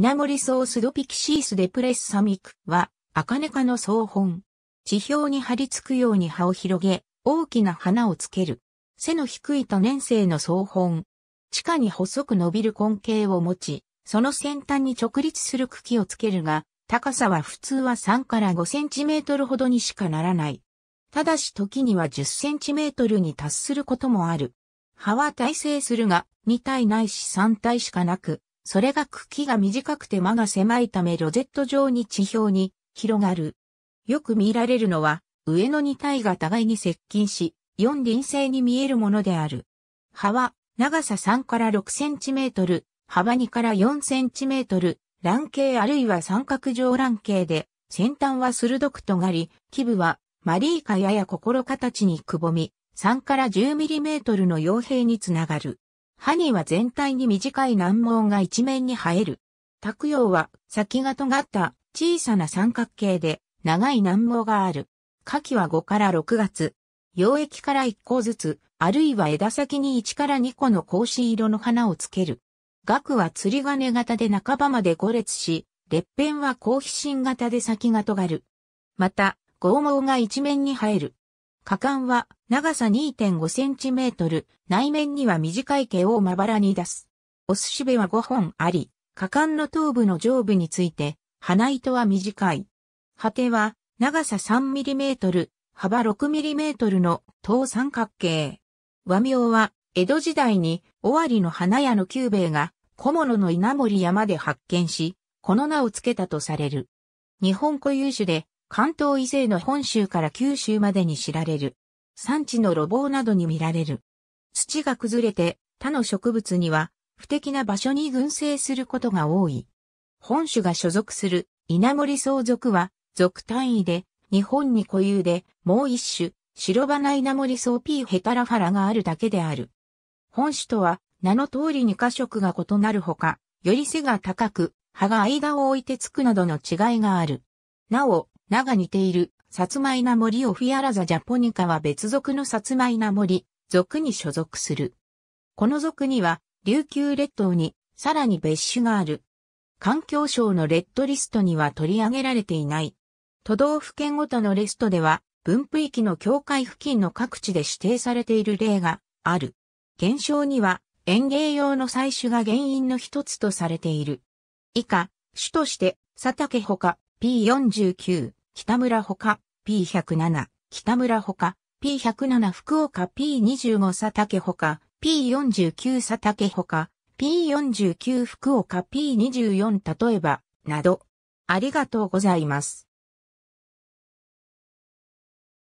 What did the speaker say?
稲森ソースドピキシースデプレスサミクは、アカネ科の総本。地表に張り付くように葉を広げ、大きな花をつける。背の低い多年生の総本。地下に細く伸びる根茎を持ち、その先端に直立する茎をつけるが、高さは普通は3から5センチメートルほどにしかならない。ただし時には10センチメートルに達することもある。葉は耐性するが、2体ないし3体しかなく、それが茎が短くて間が狭いためロゼット状に地表に広がる。よく見られるのは、上の2体が互いに接近し、4輪性に見えるものである。葉は、長さ3から6センチメートル、幅2から4センチメートル、卵形あるいは三角状卵形で、先端は鋭く尖り、基部はマリーカやや心形にくぼみ、3から10ミリメートルの傭兵につながる。歯には全体に短い難毛が一面に生える。卓葉は先が尖った小さな三角形で長い難毛がある。夏季は5から6月。溶液から1個ずつ、あるいは枝先に1から2個の格子色の花をつける。額は釣り金型で半ばまで5列し、列片は高飛心型で先が尖る。また、剛毛が一面に生える。果敢は長さ2.5センチメートル、内面には短い毛をまばらに出す。お寿しべは5本あり、果敢の頭部の上部について、鼻糸は短い。果ては長さ 3mm、幅 6mm の等三角形。和名は江戸時代に尾張の花屋の久兵衛が小物の稲森山で発見し、この名を付けたとされる。日本固有種で関東以西の本州から九州までに知られる。産地の路傍などに見られる。土が崩れて他の植物には不適な場所に群生することが多い。本種が所属する稲森草属は属単位で日本に固有でもう一種白花稲森草 P ヘタラファラがあるだけである。本種とは名の通り2箇色が異なるほか、より背が高く、葉が間を置いてつくなどの違いがある。なお、名が似ている、サツマイナモリオフィアラザジャポニカは別属のサツマイナモリ、属に所属する。この属には、琉球列島に、さらに別種がある。環境省のレッドリストには取り上げられていない。都道府県ごとのレストでは、分布域の境界付近の各地で指定されている例がある。現象には、園芸用の採取が原因の一つとされている。以下、種として、佐竹ほか、P49、北村ほか、P107、北村ほか、P107 福岡 P25 佐竹ほか、P49 佐竹ほか、P49 福岡 P24 例えば、など、ありがとうございます。